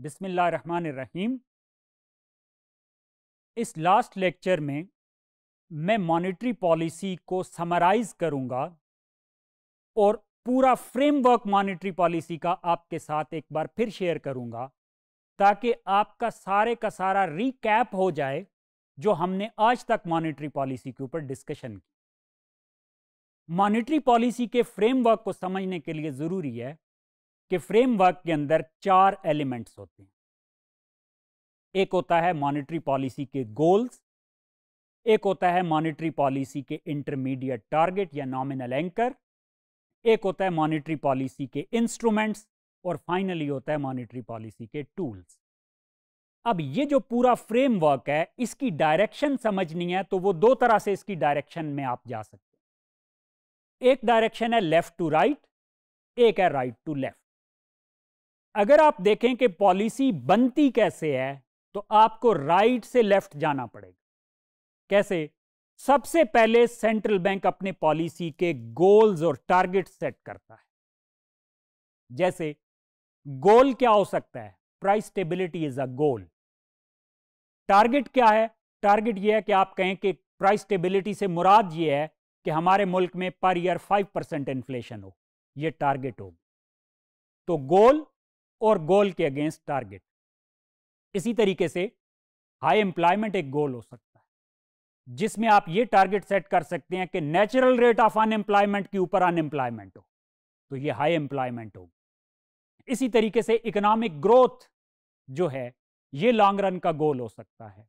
बिसमीम इस last lecture में मैं मॉनेटरी पॉलिसी को समराइज करूंगा और पूरा फ्रेमवर्क मॉनेटरी पॉलिसी का आपके साथ एक बार फिर शेयर करूंगा ताकि आपका सारे का सारा रिकैप हो जाए जो हमने आज तक मॉनेटरी पॉलिसी के ऊपर डिस्कशन की मॉनेटरी पॉलिसी के फ्रेमवर्क को समझने के लिए ज़रूरी है कि फ्रेमवर्क के अंदर चार एलिमेंट्स होते हैं एक होता है मॉनेटरी पॉलिसी के गोल्स एक होता है मॉनेटरी पॉलिसी के इंटरमीडिएट टारगेट या नॉमिनल एंकर एक होता है मॉनेटरी पॉलिसी के इंस्ट्रूमेंट्स और फाइनली होता है मॉनेटरी पॉलिसी के टूल्स अब ये जो पूरा फ्रेमवर्क है इसकी डायरेक्शन समझनी है तो वो दो तरह से इसकी डायरेक्शन में आप जा सकते हैं एक डायरेक्शन है लेफ्ट टू राइट एक है राइट टू लेफ्ट अगर आप देखें कि पॉलिसी बनती कैसे है तो आपको राइट से लेफ्ट जाना पड़ेगा कैसे सबसे पहले सेंट्रल बैंक अपने पॉलिसी के गोल्स और टारगेट सेट करता है जैसे गोल क्या हो सकता है price stability is a goal target क्या है टारगेट यह है कि आप कहें कि प्राइस स्टेबिलिटी से मुराद यह है कि हमारे मुल्क में per year five percent inflation हो यह टारगेट हो तो गोल और गोल के अगेंस्ट टारगेट इसी तरीके से हाई एम्प्लॉयमेंट एक गोल हो सकता है जिसमें आप ये टारगेट सेट कर सकते हैं कि नेचुरल रेट ऑफ अनएम्प्लॉयमेंट के ऊपर अनएम्प्लॉयमेंट हो तो ये हाई एम्प्लॉयमेंट होगी इसी तरीके से इकोनॉमिक ग्रोथ जो है ये लॉन्ग रन का गोल हो सकता है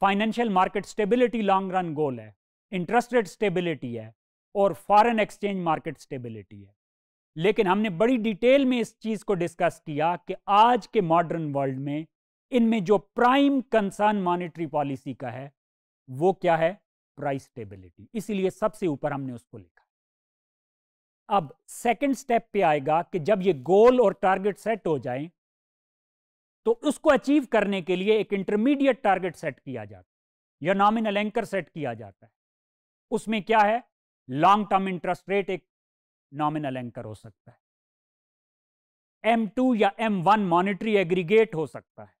financial market stability long run goal है इंटरेस्ट रेट स्टेबिलिटी है और फॉरेन एक्सचेंज मार्केट स्टेबिलिटी है लेकिन हमने बड़ी डिटेल में इस चीज को डिस्कस किया कि आज के मॉडर्न वर्ल्ड में इनमें जो प्राइम कंसर्न मॉनेटरी पॉलिसी का है वो क्या है प्राइस स्टेबिलिटी इसीलिए सबसे ऊपर हमने उसको लिखा अब सेकंड स्टेप पे आएगा कि जब ये गोल और टारगेट सेट हो जाए तो उसको अचीव करने के लिए एक इंटरमीडिएट टारगेट सेट किया जाता है या नॉमिनल एंकर सेट किया जाता है उसमें क्या है लॉन्ग टर्म इंटरेस्ट रेट एक नॉमिनल एंकर हो सकता है M2 या M1 मॉनिटरी एग्रीगेट हो सकता है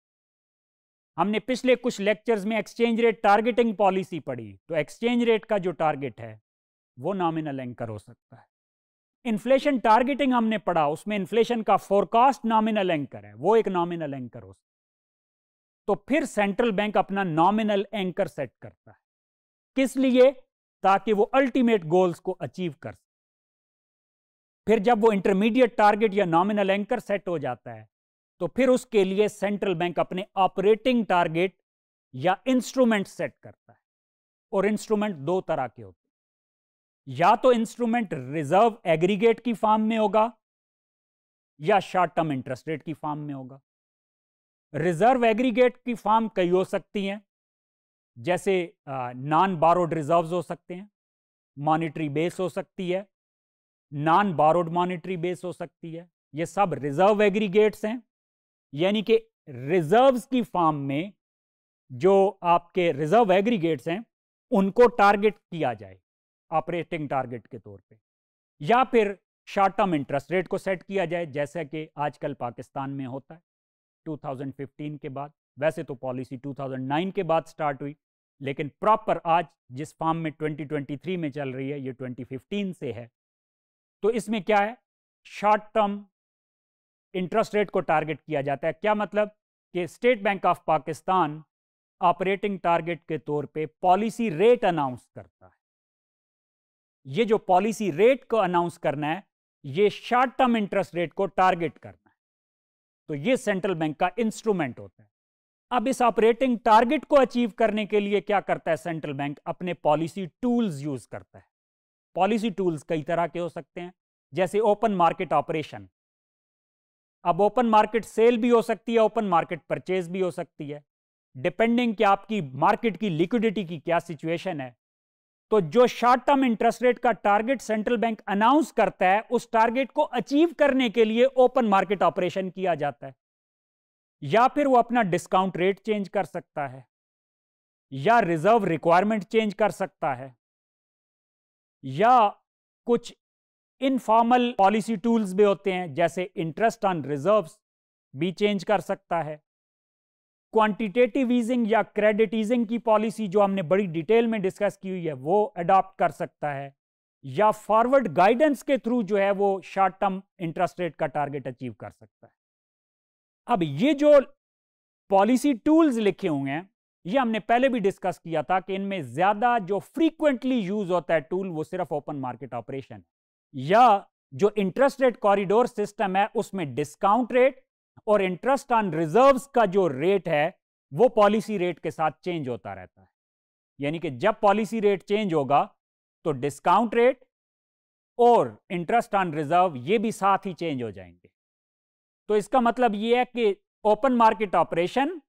हमने पिछले कुछ लेक्चर्स में एक्सचेंज रेट टारगेटिंग पॉलिसी पढ़ी तो एक्सचेंज रेट का जो टारगेट है वो नॉमिनल एंकर हो सकता है इन्फ्लेशन टारगेटिंग हमने पढ़ा उसमें इन्फ्लेशन का फोरकास्ट नॉमिनल एंकर है वो एक नॉमिनल एंकर हो सकता है तो फिर सेंट्रल बैंक अपना नॉमिनल एंकर सेट करता है किस लिए ताकि वो अल्टीमेट गोल्स को अचीव कर फिर जब वो इंटरमीडिएट टारगेट या नॉमिनल एंकर सेट हो जाता है तो फिर उसके लिए सेंट्रल बैंक अपने ऑपरेटिंग टारगेट या इंस्ट्रूमेंट सेट करता है और इंस्ट्रूमेंट दो तरह के होते हैं या तो इंस्ट्रूमेंट रिजर्व एग्रीगेट की फॉर्म में होगा या शॉर्ट टर्म इंटरेस्ट रेट की फॉर्म में होगा रिजर्व एग्रीगेट की फॉर्म कई हो सकती हैं जैसे नॉन बारोड रिजर्व्स हो सकते हैं मॉनिटरी बेस हो सकती है नॉन बारोड मॉनिटरी बेस हो सकती है ये सब रिजर्व एग्रीगेट्स हैं यानी कि रिजर्व्स की फॉर्म में जो आपके रिजर्व एग्रीगेट्स हैं उनको टारगेट किया जाए ऑपरेटिंग टारगेट के तौर पे या फिर शॉर्ट टर्म इंटरेस्ट रेट को सेट किया जाए जैसा कि आजकल पाकिस्तान में होता है 2015 के बाद वैसे तो पॉलिसी 2009 के बाद स्टार्ट हुई लेकिन प्रॉपर आज जिस फॉर्म में 2023 में चल रही है ये 2015 से है तो इसमें क्या है शॉर्ट टर्म इंटरेस्ट रेट को टारगेट किया जाता है क्या मतलब कि State Bank of Pakistan operating target के तौर पे पॉलिसी रेट अनाउंस करता है ये जो पॉलिसी रेट को अनाउंस करना है ये शॉर्ट टर्म इंटरेस्ट रेट को टारगेट करना है तो ये सेंट्रल बैंक का इंस्ट्रूमेंट होता है अब इस ऑपरेटिंग टारगेट को अचीव करने के लिए क्या करता है सेंट्रल बैंक अपने पॉलिसी टूल्स यूज करता है पॉलिसी टूल्स कई तरह के हो सकते हैं जैसे ओपन मार्केट ऑपरेशन अब ओपन मार्केट सेल भी हो सकती है ओपन मार्केट परचेज भी हो सकती है डिपेंडिंग कि आपकी मार्केट की लिक्विडिटी की क्या सिचुएशन है तो जो शॉर्ट टर्म इंटरेस्ट रेट का टारगेट सेंट्रल बैंक अनाउंस करता है उस टारगेट को अचीव करने के लिए ओपन मार्केट ऑपरेशन किया जाता है या फिर वो अपना डिस्काउंट रेट चेंज कर सकता है या रिजर्व रिक्वायरमेंट चेंज कर सकता है या कुछ इनफॉर्मल पॉलिसी टूल्स भी होते हैं जैसे इंटरेस्ट ऑन रिजर्व्स भी चेंज कर सकता है क्वांटिटेटिव ईजिंग या क्रेडिट ईजिंग की पॉलिसी जो हमने बड़ी डिटेल में डिस्कस की हुई है वो अडॉप्ट कर सकता है या फॉरवर्ड गाइडेंस के थ्रू जो है वो शॉर्ट टर्म इंटरेस्ट रेट का टारगेट अचीव कर सकता है अब ये जो पॉलिसी टूल्स लिखे हुए हैं ये हमने पहले भी डिस्कस किया था कि इनमें ज्यादा जो फ्रीक्वेंटली यूज होता है टूल वो सिर्फ ओपन मार्केट ऑपरेशन है या जो इंटरेस्ट रेट कॉरिडोर सिस्टम है उसमें डिस्काउंट रेट और इंटरेस्ट ऑन रिजर्व्स का जो रेट है वो पॉलिसी रेट के साथ चेंज होता रहता है यानी कि जब पॉलिसी रेट चेंज होगा तो डिस्काउंट रेट और इंटरेस्ट ऑन रिजर्व ये भी साथ ही चेंज हो जाएंगे तो इसका मतलब ये है कि open market operation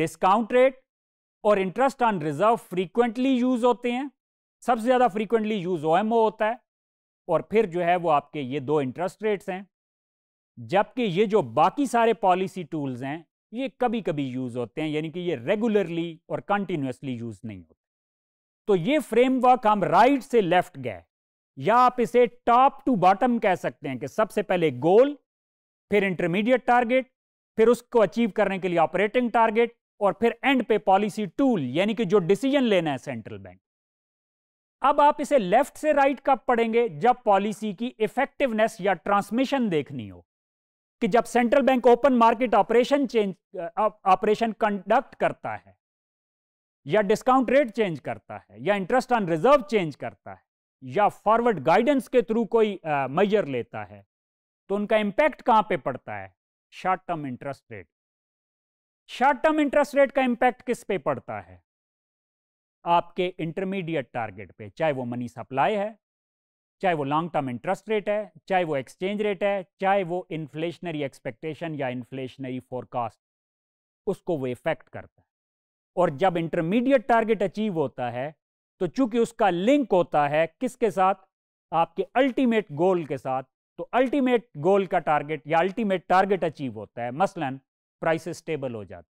discount rate और interest on reserve frequently use होते हैं सबसे ज्यादा फ्रीक्वेंटली यूज ओ होता है और फिर जो है वो आपके ये दो इंटरेस्ट रेट्स हैं जबकि ये जो बाकी सारे पॉलिसी टूल्स हैं ये कभी कभी यूज़ होते हैं यानी कि ये रेगुलरली और कंटिन्यूसली यूज़ नहीं होते तो ये फ्रेमवर्क हम राइट से लेफ्ट गए या आप इसे टॉप टू बॉटम कह सकते हैं कि सबसे पहले गोल फिर इंटरमीडिएट टारगेट फिर उसको अचीव करने के लिए ऑपरेटिंग टारगेट और फिर एंड पे पॉलिसी टूल यानी कि जो डिसीजन लेना है सेंट्रल बैंक अब आप इसे लेफ्ट से राइट कब पढ़ेंगे जब पॉलिसी की इफेक्टिवनेस या ट्रांसमिशन देखनी हो कि जब central bank open market operation change operation conduct करता है या डिस्काउंट रेट चेंज करता है या इंटरेस्ट ऑन रिजर्व चेंज करता है या फॉरवर्ड गाइडेंस के थ्रू कोई मेजर लेता है तो उनका इंपैक्ट कहां पे पड़ता है short term interest rate short term interest rate का इंपैक्ट किस पे पड़ता है आपके इंटरमीडिएट टारगेट पे चाहे वो मनी सप्लाई है चाहे वो लॉन्ग टर्म इंटरेस्ट रेट है चाहे वो एक्सचेंज रेट है चाहे वो इन्फ्लेशनरी एक्सपेक्टेशन या इन्फ्लेशनरी फोरकास्ट उसको वो इफेक्ट करता है और जब इंटरमीडिएट टारगेट अचीव होता है तो चूंकि उसका लिंक होता है किसके साथ आपके अल्टीमेट गोल के साथ तो अल्टीमेट गोल का टारगेट या अल्टीमेट टारगेट अचीव होता है मसलन प्राइस स्टेबल हो जाती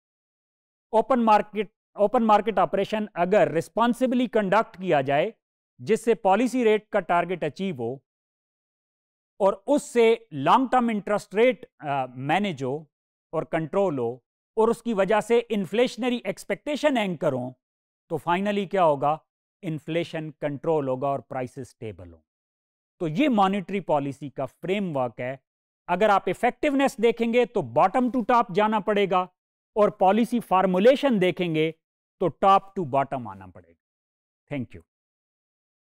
open market open market operation अगर रिस्पॉन्सिबली कंडक्ट किया जाए जिससे पॉलिसी रेट का टारगेट अचीव हो और उससे long term interest rate manage हो और कंट्रोल हो और उसकी वजह से इन्फ्लेशनरी एक्सपेक्टेशन एंकर हो तो फाइनली क्या होगा इन्फ्लेशन कंट्रोल होगा और प्राइसेस स्टेबल हो तो ये मॉनिटरी पॉलिसी का फ्रेमवर्क है अगर आप इफेक्टिवनेस देखेंगे तो बॉटम टू टॉप जाना पड़ेगा और पॉलिसी फार्मुलेशन देखेंगे तो टॉप टू बॉटम आना पड़ेगा थैंक यू